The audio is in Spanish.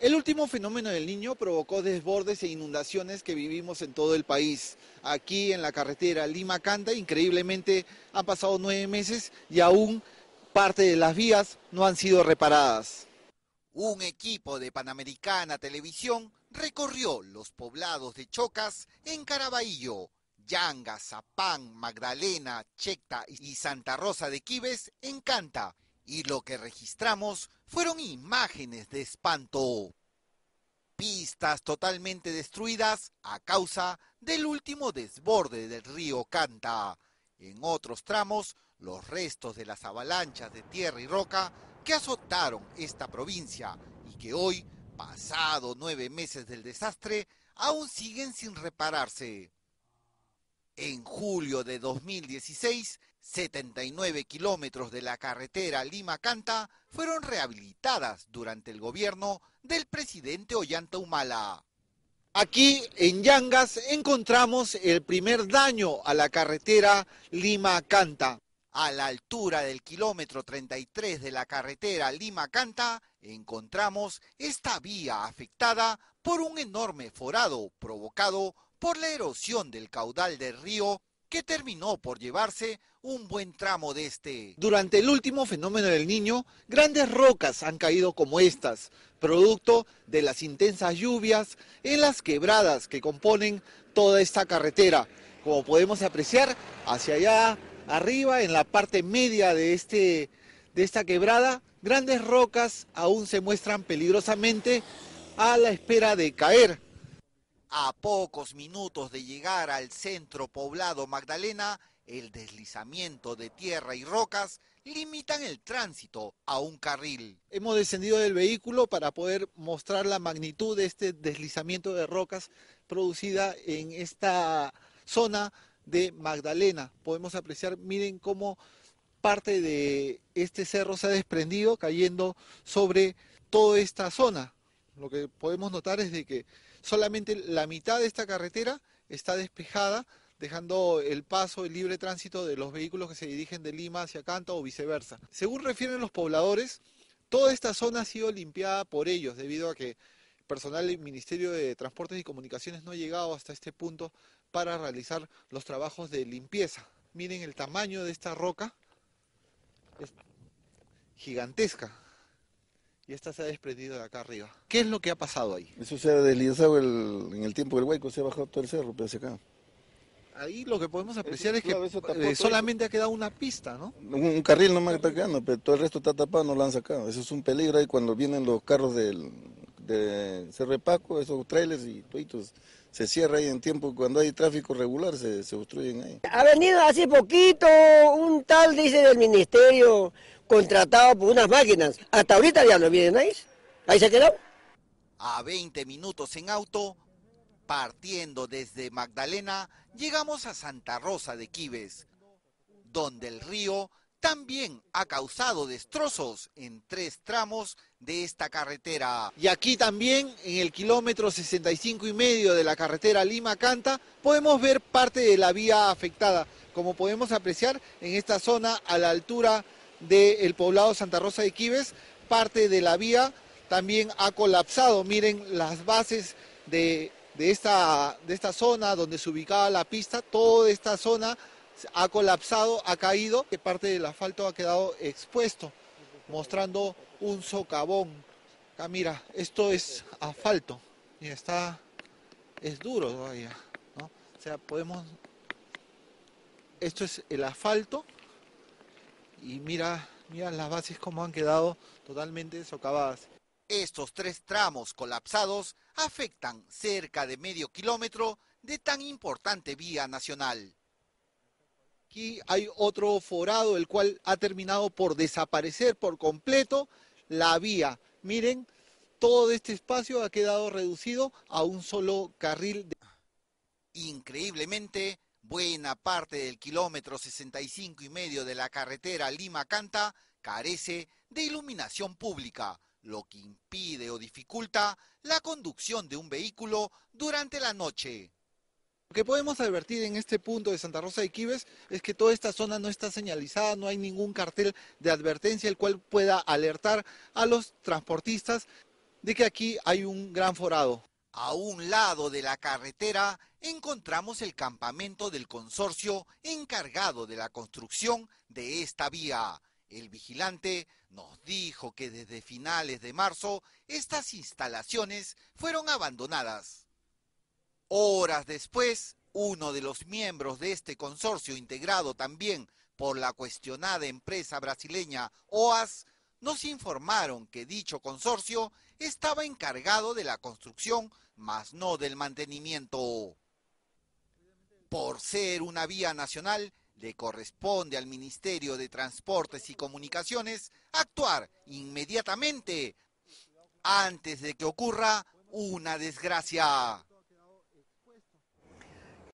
El último fenómeno del niño provocó desbordes e inundaciones que vivimos en todo el país. Aquí en la carretera Lima-Canta, increíblemente han pasado nueve meses y aún parte de las vías no han sido reparadas. Un equipo de Panamericana Televisión recorrió los poblados de Chocas en Caraballo, Yanga, Zapán, Magdalena, Checta y Santa Rosa de Quives en Canta y lo que registramos fueron imágenes de espanto. Pistas totalmente destruidas a causa del último desborde del río Canta. En otros tramos, los restos de las avalanchas de tierra y roca que azotaron esta provincia y que hoy, pasado nueve meses del desastre, aún siguen sin repararse en julio de 2016, 79 kilómetros de la carretera Lima-Canta fueron rehabilitadas durante el gobierno del presidente Ollanta Humala. Aquí en Yangas encontramos el primer daño a la carretera Lima-Canta. A la altura del kilómetro 33 de la carretera Lima-Canta encontramos esta vía afectada por un enorme forado provocado por la erosión del caudal del río que terminó por llevarse un buen tramo de este. Durante el último fenómeno del niño, grandes rocas han caído como estas, producto de las intensas lluvias en las quebradas que componen toda esta carretera. Como podemos apreciar, hacia allá arriba, en la parte media de, este, de esta quebrada, grandes rocas aún se muestran peligrosamente a la espera de caer. A pocos minutos de llegar al centro poblado Magdalena, el deslizamiento de tierra y rocas limitan el tránsito a un carril. Hemos descendido del vehículo para poder mostrar la magnitud de este deslizamiento de rocas producida en esta zona de Magdalena. Podemos apreciar, miren cómo parte de este cerro se ha desprendido cayendo sobre toda esta zona. Lo que podemos notar es de que solamente la mitad de esta carretera está despejada, dejando el paso, el libre tránsito de los vehículos que se dirigen de Lima hacia Canta o viceversa. Según refieren los pobladores, toda esta zona ha sido limpiada por ellos debido a que personal del Ministerio de Transportes y Comunicaciones no ha llegado hasta este punto para realizar los trabajos de limpieza. Miren el tamaño de esta roca, es gigantesca y esta se ha desprendido de acá arriba. ¿Qué es lo que ha pasado ahí? Eso se ha deslizado en el tiempo del hueco, se ha bajado todo el cerro, pero pues, hacia acá. Ahí lo que podemos apreciar es que eh, solamente ha quedado una pista, ¿no? Un, carril nomás está quedando, pero todo el resto está tapado, no lo han sacado. Eso es un peligro ahí cuando vienen los carros del, de Cerro de Paco, esos trailers y toitos se cierra ahí en tiempo, cuando hay tráfico regular se, se obstruyen ahí. Ha venido hace poquito un tal, dice del ministerio, contratado por unas máquinas. Hasta ahorita no vienen ahí. Ahí se quedado. A 20 minutos en auto, partiendo desde Magdalena, llegamos a Santa Rosa de Quives, donde el río también ha causado destrozos en tres tramos de esta carretera. Y aquí también, en el kilómetro 65 y medio de la carretera Lima-Canta, podemos ver parte de la vía afectada, como podemos apreciar en esta zona a la altura del poblado Santa Rosa de Quives. Parte de la vía también ha colapsado. Miren las bases de, esta, de esta zona donde se ubicaba la pista. Toda esta zona ha colapsado, ha caído, que parte del asfalto ha quedado expuesto, mostrando un socavón. Acá mira, esto es asfalto y está, es duro todavía, O sea, podemos, esto es el asfalto y mira, mira las bases como han quedado totalmente socavadas. Estos tres tramos colapsados afectan cerca de medio kilómetro de tan importante vía nacional. Aquí hay otro forado, el cual ha terminado por desaparecer por completo la vía. Miren, todo este espacio ha quedado reducido a un solo carril. De... Increíblemente, Buena parte del kilómetro 65 y medio de la carretera Lima-Canta carece de iluminación pública, lo que impide o dificulta la conducción de un vehículo durante la noche. Lo que podemos advertir en este punto de Santa Rosa de Quibes es que toda esta zona no está señalizada, no hay ningún cartel de advertencia el cual pueda alertar a los transportistas de que aquí hay un gran forado. A un lado de la carretera encontramos el campamento del consorcio encargado de la construcción de esta vía. El vigilante nos dijo que desde finales de marzo estas instalaciones fueron abandonadas. Horas después, uno de los miembros de este consorcio integrado también por la cuestionada empresa brasileña OAS nos informaron que dicho consorcio estaba encargado de la construcción, mas no del mantenimiento. Por ser una vía nacional, le corresponde al Ministerio de Transportes y Comunicaciones actuar inmediatamente antes de que ocurra una desgracia.